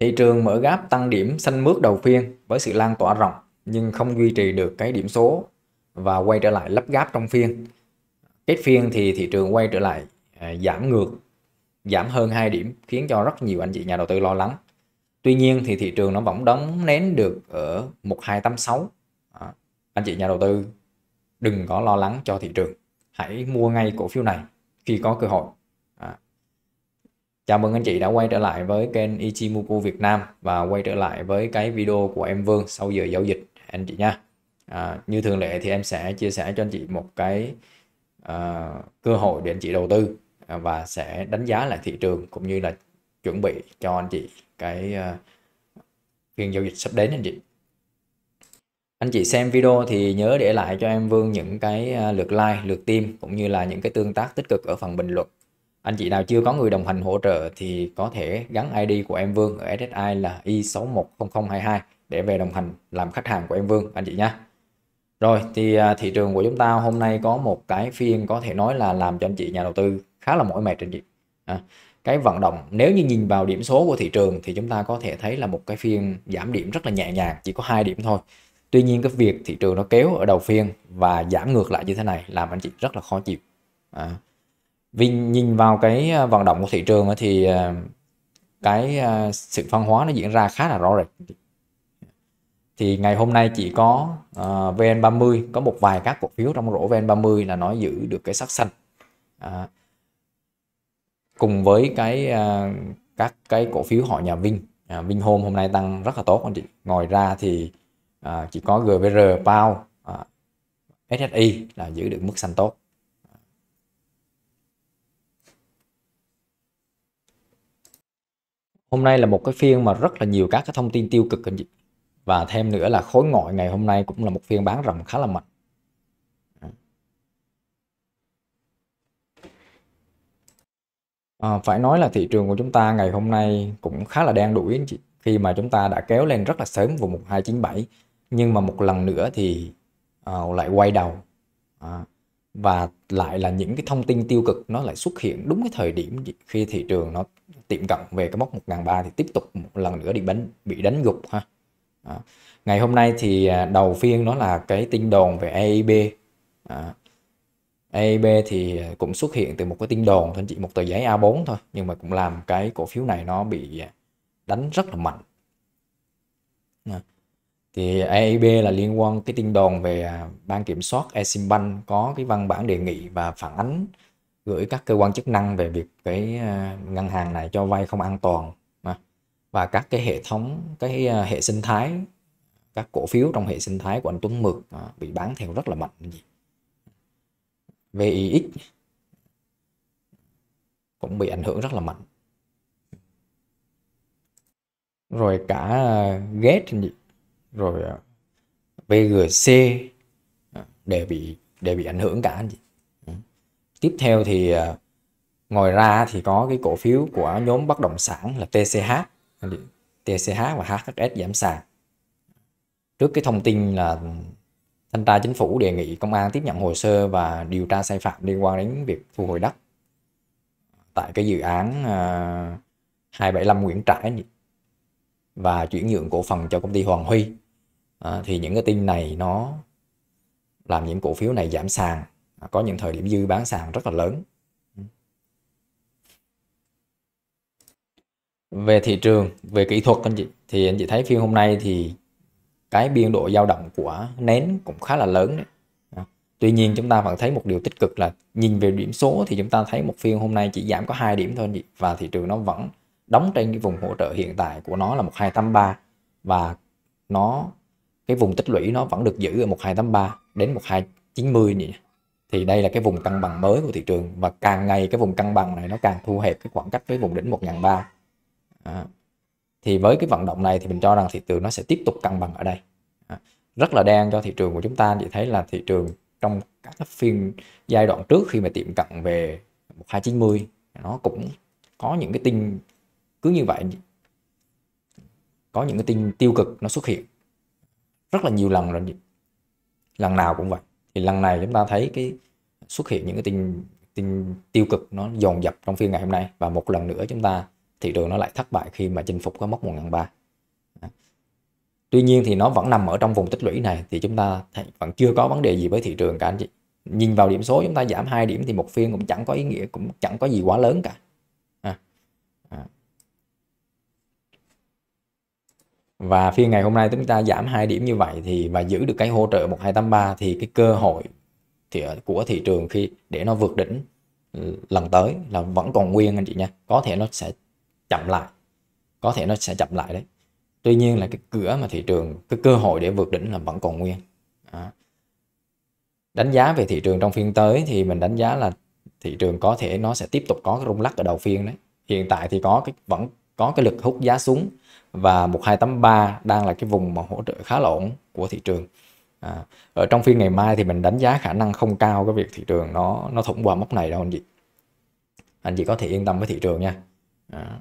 Thị trường mở gáp tăng điểm xanh mướt đầu phiên với sự lan tỏa rộng nhưng không duy trì được cái điểm số và quay trở lại lấp gáp trong phiên. Kết phiên thì thị trường quay trở lại à, giảm ngược, giảm hơn 2 điểm khiến cho rất nhiều anh chị nhà đầu tư lo lắng. Tuy nhiên thì thị trường nó vẫn đóng nén được ở 1286. À, anh chị nhà đầu tư đừng có lo lắng cho thị trường. Hãy mua ngay cổ phiếu này khi có cơ hội. Chào mừng anh chị đã quay trở lại với kênh Ichimoku Việt Nam và quay trở lại với cái video của em Vương sau giờ giao dịch anh chị nha. À, như thường lệ thì em sẽ chia sẻ cho anh chị một cái à, cơ hội để anh chị đầu tư à, và sẽ đánh giá lại thị trường cũng như là chuẩn bị cho anh chị cái à, phiên giao dịch sắp đến anh chị. Anh chị xem video thì nhớ để lại cho em Vương những cái à, lượt like, lượt tim cũng như là những cái tương tác tích cực ở phần bình luận anh chị nào chưa có người đồng hành hỗ trợ thì có thể gắn ID của em Vương ở SSI là i610022 để về đồng hành làm khách hàng của em Vương anh chị nhé. Rồi thì à, thị trường của chúng ta hôm nay có một cái phiên có thể nói là làm cho anh chị nhà đầu tư khá là mỏi mệt anh chị. À, cái vận động nếu như nhìn vào điểm số của thị trường thì chúng ta có thể thấy là một cái phiên giảm điểm rất là nhẹ nhàng chỉ có hai điểm thôi. Tuy nhiên cái việc thị trường nó kéo ở đầu phiên và giảm ngược lại như thế này làm anh chị rất là khó chịu. À, vì nhìn vào cái ờ, vận động của thị trường thì ờ, cái ờ, sự phân hóa nó diễn ra khá là rõ rệt thì ngày hôm nay chỉ có uh, VN30 có một vài các cổ phiếu trong rổ VN30 là nó giữ được cái sắc xanh cùng với cái các cái cổ phiếu họ nhà Vinh Vinh Home hôm nay tăng rất là tốt anh chị ngoài ra thì chỉ có GVR, PAO, uh, SSI là giữ được mức xanh tốt hôm nay là một cái phiên mà rất là nhiều các cái thông tin tiêu cực hình dịch và thêm nữa là khối ngoại ngày hôm nay cũng là một phiên bán rầm khá là mạnh à, phải nói là thị trường của chúng ta ngày hôm nay cũng khá là đen đuổi anh chị khi mà chúng ta đã kéo lên rất là sớm vùng 1297 nhưng mà một lần nữa thì à, lại quay đầu à, và lại là những cái thông tin tiêu cực nó lại xuất hiện đúng cái thời điểm khi thị trường nó tiệm cận về cái mốc 1.300 thì tiếp tục một lần nữa bị đánh bị đánh gục ha à. ngày hôm nay thì à, đầu phiên nó là cái tin đồn về AIB à. AIB thì cũng xuất hiện từ một cái tin đồn thôi chỉ một tờ giấy A4 thôi nhưng mà cũng làm cái cổ phiếu này nó bị à, đánh rất là mạnh à thì AIB là liên quan cái tin đồn về à, ban kiểm soát Exim Bank có cái văn bản đề nghị và phản ánh gửi các cơ quan chức năng về việc cái à, ngân hàng này cho vay không an toàn à, và các cái hệ thống cái hệ sinh thái các cổ phiếu trong hệ sinh thái của anh Tuấn Mực bị bán theo rất là mạnh VIX cũng bị ảnh hưởng rất là mạnh rồi cả ghét rồi VGC à, à, đều bị đều bị ảnh hưởng cả anh chị. Ừ. Tiếp theo thì à, ngoài ra thì có cái cổ phiếu của nhóm bất động sản là TCH, TCH và HHS giảm sàn. Trước cái thông tin là thanh tra chính phủ đề nghị công an tiếp nhận hồ sơ và điều tra sai phạm liên quan đến việc thu hồi đất tại cái dự án 275 Nguyễn Trãi và chuyển nhượng cổ phần cho công ty Hoàng Huy À, thì những cái tin này nó làm những cổ phiếu này giảm sàn à, có những thời điểm dư bán sàn rất là lớn về thị trường về kỹ thuật anh chị thì anh chị thấy phiên hôm nay thì cái biên độ dao động của nến cũng khá là lớn đấy. À, tuy nhiên chúng ta vẫn thấy một điều tích cực là nhìn về điểm số thì chúng ta thấy một phiên hôm nay chỉ giảm có hai điểm thôi anh chị và thị trường nó vẫn đóng trên cái vùng hỗ trợ hiện tại của nó là 1283 và nó cái vùng tích lũy nó vẫn được giữ ở 1283 đến 1290 vậy thì đây là cái vùng cân bằng mới của thị trường và càng ngày cái vùng cân bằng này nó càng thu hẹp cái khoảng cách với vùng đỉnh 1003 à, thì với cái vận động này thì mình cho rằng thị trường nó sẽ tiếp tục cân bằng ở đây à, rất là đen cho thị trường của chúng ta chị thấy là thị trường trong các phiên giai đoạn trước khi mà tiệm cận về 1290 nó cũng có những cái tin cứ như vậy có những cái tin tiêu cực nó xuất hiện rất là nhiều lần rồi lần nào cũng vậy thì lần này chúng ta thấy cái xuất hiện những cái tin tin tiêu cực nó dồn dập trong phiên ngày hôm nay và một lần nữa chúng ta thị trường nó lại thất bại khi mà chinh phục cái mốc 1.300 Tuy nhiên thì nó vẫn nằm ở trong vùng tích lũy này thì chúng ta thấy vẫn chưa có vấn đề gì với thị trường cả anh chị. Nhìn vào điểm số chúng ta giảm hai điểm thì một phiên cũng chẳng có ý nghĩa cũng chẳng có gì quá lớn cả. và phiên ngày hôm nay chúng ta giảm hai điểm như vậy thì và giữ được cái hỗ trợ 1283 thì cái cơ hội thì của thị trường khi để nó vượt đỉnh lần tới là vẫn còn nguyên anh chị nha có thể nó sẽ chậm lại có thể nó sẽ chậm lại đấy tuy nhiên là cái cửa mà thị trường cái cơ hội để vượt đỉnh là vẫn còn nguyên à. đánh giá về thị trường trong phiên tới thì mình đánh giá là thị trường có thể nó sẽ tiếp tục có cái rung lắc ở đầu phiên đấy hiện tại thì có cái vẫn có cái lực hút giá xuống và 1283 đang là cái vùng mà hỗ trợ khá là ổn của thị trường à, ở trong phiên ngày mai thì mình đánh giá khả năng không cao cái việc thị trường nó nó thủng qua mốc này đâu anh chị anh chị có thể yên tâm với thị trường nha à.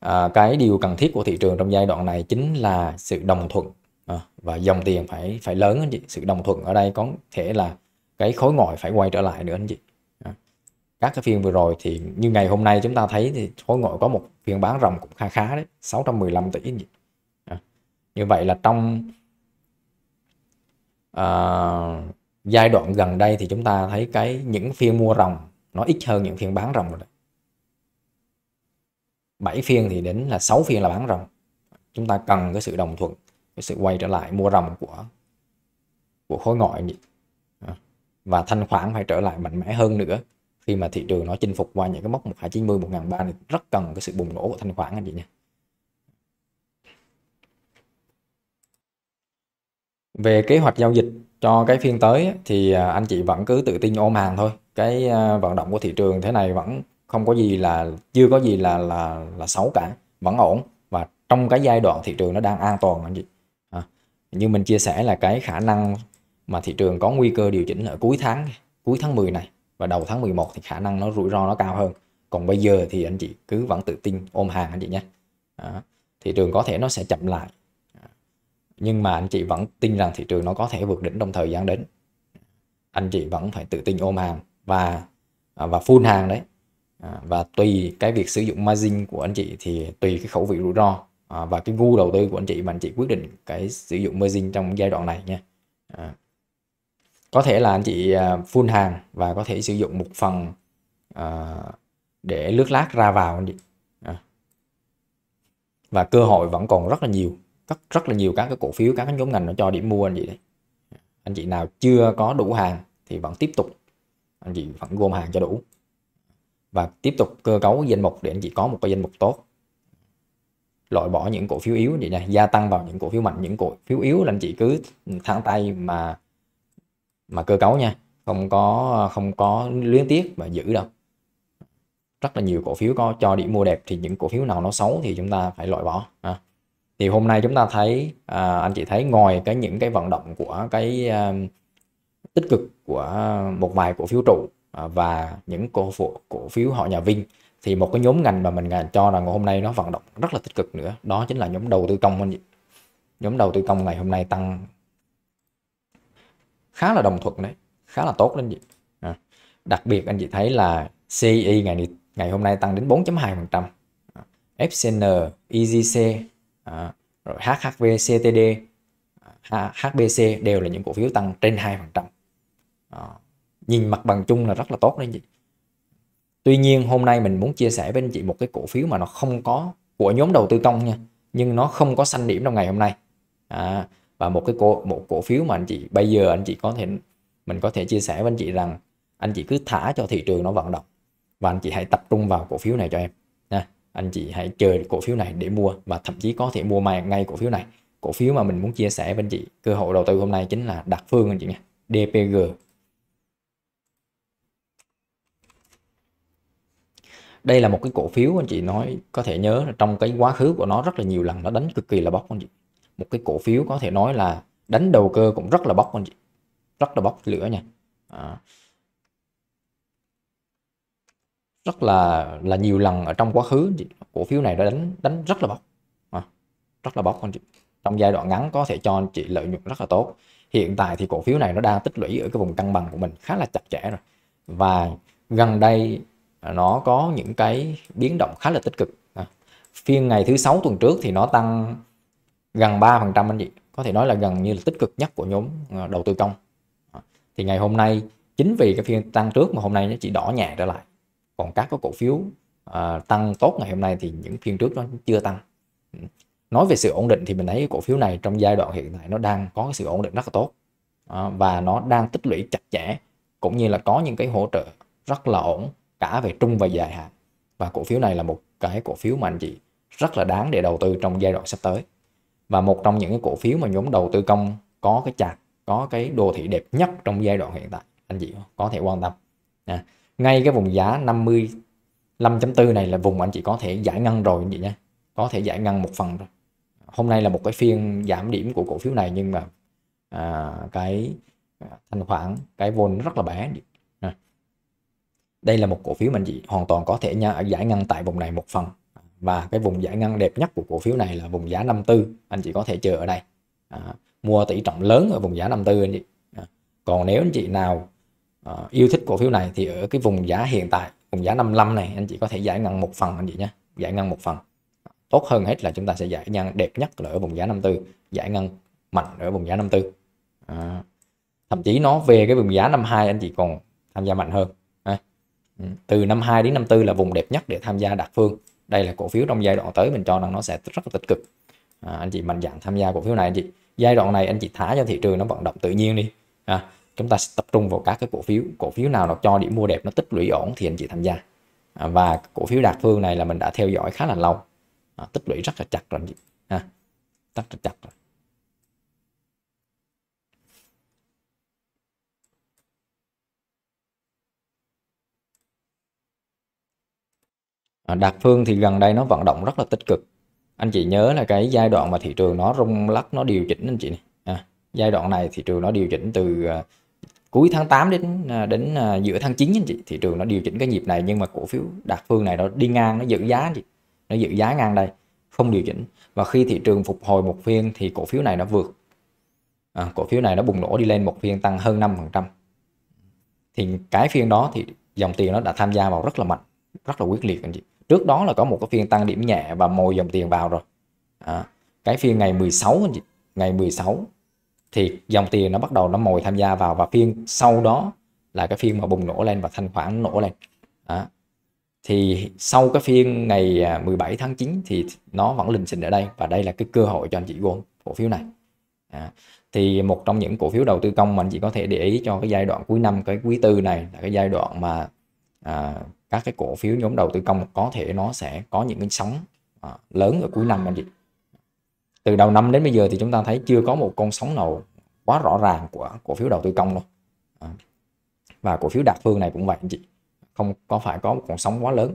À, cái điều cần thiết của thị trường trong giai đoạn này chính là sự đồng thuận à, và dòng tiền phải phải lớn anh chị sự đồng thuận ở đây có thể là cái khối ngoại phải quay trở lại nữa anh chị các cái phiên vừa rồi thì như ngày hôm nay chúng ta thấy thì khối ngoại có một phiên bán rồng cũng khá khá đấy 615 tỷ gì. À, như vậy là trong à, giai đoạn gần đây thì chúng ta thấy cái những phiên mua rồng nó ít hơn những phiên bán rồng rồi đấy. 7 phiên thì đến là 6 phiên là bán rồng chúng ta cần cái sự đồng thuận cái sự quay trở lại mua rồng của của khối ngoại à, và thanh khoản phải trở lại mạnh mẽ hơn nữa khi mà thị trường nó chinh phục qua những cái mốc 1290 1003 này rất cần cái sự bùng nổ của thanh khoản anh chị nha về kế hoạch giao dịch cho cái phiên tới thì à, anh chị vẫn cứ tự tin ôm hàng thôi cái à, vận động của thị trường thế này vẫn không có gì là chưa có gì là là là xấu cả vẫn ổn và trong cái giai đoạn thị trường nó đang an toàn anh chị à, như mình chia sẻ là cái khả năng mà thị trường có nguy cơ điều chỉnh ở cuối tháng cuối tháng 10 này và đầu tháng 11 thì khả năng nó rủi ro nó cao hơn còn bây giờ thì anh chị cứ vẫn tự tin ôm hàng anh chị nhé thị trường có thể nó sẽ chậm lại nhưng mà anh chị vẫn tin rằng thị trường nó có thể vượt đỉnh trong thời gian đến anh chị vẫn phải tự tin ôm hàng và à, và full hàng đấy và tùy cái việc sử dụng margin của anh chị thì tùy cái khẩu vị rủi ro à, và cái gu đầu tư của anh chị mà anh chị quyết định cái sử dụng margin trong giai đoạn này nha à có thể là anh chị full à, hàng và có thể sử dụng một phần uh, để lướt lát ra vào anh chị à. và cơ hội vẫn còn rất là nhiều rất rất là nhiều các cái cổ phiếu các cái nhóm ngành nó cho điểm mua anh chị đấy anh chị nào chưa có đủ hàng thì vẫn tiếp tục anh chị vẫn gom hàng cho đủ và tiếp tục cơ cấu danh mục để anh chị có một cái danh mục tốt loại bỏ những cổ phiếu yếu vậy nè gia tăng vào những cổ phiếu mạnh những cổ phiếu yếu là anh chị cứ thẳng tay mà mà cơ cấu nha không có không có luyến tiếc mà giữ đâu rất là nhiều cổ phiếu có cho điểm mua đẹp thì những cổ phiếu nào nó xấu thì chúng ta phải loại bỏ à. thì hôm nay chúng ta thấy à, anh chị thấy ngoài cái những cái vận động của cái à, tích cực của một vài cổ phiếu trụ à, và những cổ phụ cổ phiếu họ nhà Vinh thì một cái nhóm ngành mà mình cho rằng ngày hôm nay nó vận động rất là tích cực nữa đó chính là nhóm đầu tư công anh chị nhóm đầu tư công ngày hôm nay tăng khá là đồng thuận đấy khá là tốt đấy anh chị à, đặc biệt anh chị thấy là CI ngày ngày hôm nay tăng đến 4.2% à. FCN EGC à, rồi HHV CTD à, HBC đều là những cổ phiếu tăng trên 2% nhìn mặt bằng chung là rất là tốt đấy anh chị Tuy nhiên hôm nay mình muốn chia sẻ với anh chị một cái cổ phiếu mà nó không có của nhóm đầu tư công nha nhưng nó không có xanh điểm trong ngày hôm nay à, và một cái cổ một cổ phiếu mà anh chị bây giờ anh chị có thể mình có thể chia sẻ với anh chị rằng anh chị cứ thả cho thị trường nó vận động và anh chị hãy tập trung vào cổ phiếu này cho em nha anh chị hãy chờ cổ phiếu này để mua và thậm chí có thể mua mai ngay cổ phiếu này cổ phiếu mà mình muốn chia sẻ với anh chị cơ hội đầu tư hôm nay chính là đặc phương anh chị nha DPG đây là một cái cổ phiếu anh chị nói có thể nhớ là trong cái quá khứ của nó rất là nhiều lần nó đánh cực kỳ là bóc anh chị một cái cổ phiếu có thể nói là đánh đầu cơ cũng rất là bốc anh chị rất là bốc lửa nha à. rất là là nhiều lần ở trong quá khứ cổ phiếu này đã đánh đánh rất là bốc à. rất là bốc anh chị trong giai đoạn ngắn có thể cho anh chị lợi nhuận rất là tốt hiện tại thì cổ phiếu này nó đang tích lũy ở cái vùng cân bằng của mình khá là chặt chẽ rồi và gần đây nó có những cái biến động khá là tích cực à. phiên ngày thứ sáu tuần trước thì nó tăng gần 3% anh chị có thể nói là gần như là tích cực nhất của nhóm ờ, đầu tư công ờ, thì ngày hôm nay chính vì cái phiên tăng trước mà hôm nay nó chỉ đỏ nhẹ trở lại còn các cái cổ phiếu uh, tăng tốt ngày hôm nay thì những phiên trước nó chưa tăng ừ. nói về sự ổn định thì mình thấy cổ phiếu này trong giai đoạn hiện tại nó đang có cái sự ổn định rất là tốt uh, và nó đang tích lũy chặt chẽ cũng như là có những cái hỗ trợ rất là ổn cả về trung và dài hạn và cổ phiếu này là một cái cổ phiếu mà anh chị rất là đáng để đầu tư trong giai đoạn sắp tới và một trong những cái cổ phiếu mà nhóm đầu tư công có cái chart có cái đồ thị đẹp nhất trong giai đoạn hiện tại anh chị có thể quan tâm à, ngay cái vùng giá 50 5.4 này là vùng anh chị có thể giải ngân rồi anh chị nhé có thể giải ngân một phần rồi hôm nay là một cái phiên giảm điểm của cổ phiếu này nhưng mà à, cái à, thanh khoản cái vốn rất là bé đây là một cổ phiếu mà anh chị hoàn toàn có thể nha, giải ngân tại vùng này một phần và cái vùng giải ngân đẹp nhất của cổ phiếu này là vùng giá 54 anh chị có thể chờ ở đây à, mua tỷ trọng lớn ở vùng giá 54 anh chị à, còn nếu anh chị nào à, yêu thích cổ phiếu này thì ở cái vùng giá hiện tại vùng giá 55 này anh chị có thể giải ngân một phần anh chị nhé giải ngân một phần tốt hơn hết là chúng ta sẽ giải ngân đẹp nhất là ở vùng giá 54 giải ngân mạnh ở vùng giá 54 à, thậm chí nó về cái vùng giá 52 anh chị còn tham gia mạnh hơn à, ừ, từ 52 đến 54 là vùng đẹp nhất để tham gia đạt phương đây là cổ phiếu trong giai đoạn tới mình cho rằng nó sẽ rất là tích cực à, anh chị mạnh dạn tham gia cổ phiếu này anh chị giai đoạn này anh chị thả cho thị trường nó vận động tự nhiên đi à, chúng ta sẽ tập trung vào các cái cổ phiếu cổ phiếu nào nó cho điểm mua đẹp nó tích lũy ổn thì anh chị tham gia à, và cổ phiếu đạt phương này là mình đã theo dõi khá là lâu à, tích lũy rất là chặt rồi anh chị à, rất là chặt rồi À, Đạt Phương thì gần đây nó vận động rất là tích cực anh chị nhớ là cái giai đoạn mà thị trường nó rung lắc nó điều chỉnh anh chị này à, giai đoạn này thị trường nó điều chỉnh từ à, cuối tháng 8 đến à, đến giữa tháng 9 anh chị thị trường nó điều chỉnh cái nhịp này nhưng mà cổ phiếu Đạt Phương này nó đi ngang nó giữ giá anh chị nó giữ giá ngang đây không điều chỉnh và khi thị trường phục hồi một phiên thì cổ phiếu này nó vượt à, cổ phiếu này nó bùng nổ đi lên một phiên tăng hơn 5% thì cái phiên đó thì dòng tiền nó đã tham gia vào rất là mạnh rất là quyết liệt anh chị trước đó là có một cái phiên tăng điểm nhẹ và mồi dòng tiền vào rồi à, cái phiên ngày 16 ngày 16 thì dòng tiền nó bắt đầu nó mồi tham gia vào và phiên sau đó là cái phiên mà bùng nổ lên và thanh khoản nổ lên à, thì sau cái phiên ngày 17 à, tháng 9 thì nó vẫn lình xình ở đây và đây là cái cơ hội cho anh chị gôn cổ phiếu này à, thì một trong những cổ phiếu đầu tư công mà anh chị có thể để ý cho cái giai đoạn cuối năm cái quý tư này là cái giai đoạn mà à, các cái cổ phiếu nhóm đầu tư công có thể nó sẽ có những cái sóng à, lớn ở cuối năm anh chị từ đầu năm đến bây giờ thì chúng ta thấy chưa có một con sóng nào quá rõ ràng của cổ phiếu đầu tư công đâu à, và cổ phiếu đa phương này cũng vậy anh chị không có phải có một con sóng quá lớn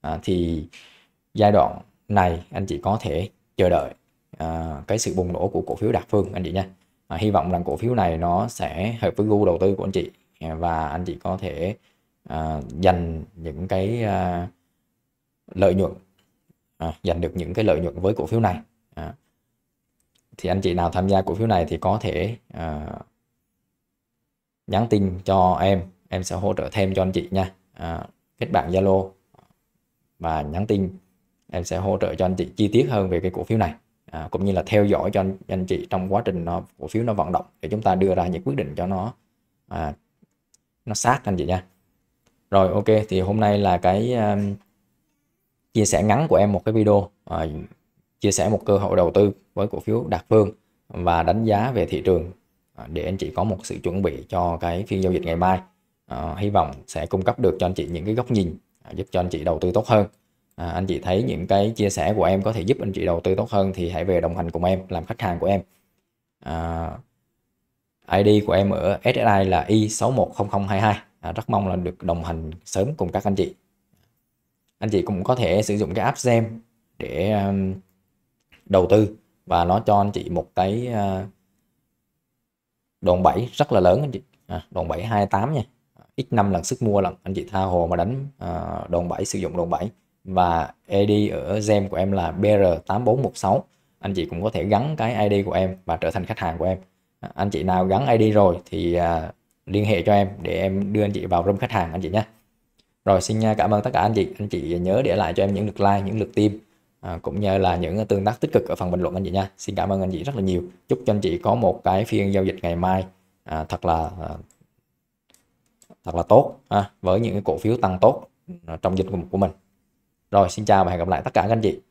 à, thì giai đoạn này anh chị có thể chờ đợi à, cái sự bùng nổ của cổ phiếu đa phương anh chị nha à, hy vọng rằng cổ phiếu này nó sẽ hợp với gu đầu tư của anh chị à, và anh chị có thể à, dành những cái à, lợi nhuận à, giành được những cái lợi nhuận với cổ phiếu này à, thì anh chị nào tham gia cổ phiếu này thì có thể à, nhắn tin cho em em sẽ hỗ trợ thêm cho anh chị nha à, kết bạn zalo và nhắn tin em sẽ hỗ trợ cho anh chị chi tiết hơn về cái cổ phiếu này à, cũng như là theo dõi cho anh, anh chị trong quá trình nó cổ phiếu nó vận động để chúng ta đưa ra những quyết định cho nó à, nó sát anh chị nha rồi ok thì hôm nay là cái um, chia sẻ ngắn của em một cái video uh, chia sẻ một cơ hội đầu tư với cổ phiếu Đạt Phương và đánh giá về thị trường uh, để anh chị có một sự chuẩn bị cho cái phiên giao dịch ngày mai. Uh, hy vọng sẽ cung cấp được cho anh chị những cái góc nhìn uh, giúp cho anh chị đầu tư tốt hơn. À, anh chị thấy những cái chia sẻ của em có thể giúp anh chị đầu tư tốt hơn thì hãy về đồng hành cùng em làm khách hàng của em à, ID của em ở SSI là Y610022 à, rất mong là được đồng hành sớm cùng các anh chị anh chị cũng có thể sử dụng cái app Gem để um, đầu tư và nó cho anh chị một cái uh, đòn bẩy rất là lớn anh chị à, đòn bẩy 28 nha x5 lần sức mua lần anh chị tha hồ mà đánh uh, đòn bẩy sử dụng đòn bẩy và ID ở Gem của em là BR8416 anh chị cũng có thể gắn cái ID của em và trở thành khách hàng của em à, anh chị nào gắn ID rồi thì uh, liên hệ cho em để em đưa anh chị vào room khách hàng anh chị nhé rồi xin à, cảm ơn tất cả anh chị anh chị nhớ để lại cho em những lượt like những lượt tim à, cũng như là những tương tác tích cực ở phần bình luận anh chị nha xin cảm ơn anh chị rất là nhiều chúc cho anh chị có một cái phiên giao dịch ngày mai à, thật là à, thật là tốt à, với những cổ phiếu tăng tốt trong dịch của mình rồi xin chào và hẹn gặp lại tất cả các anh chị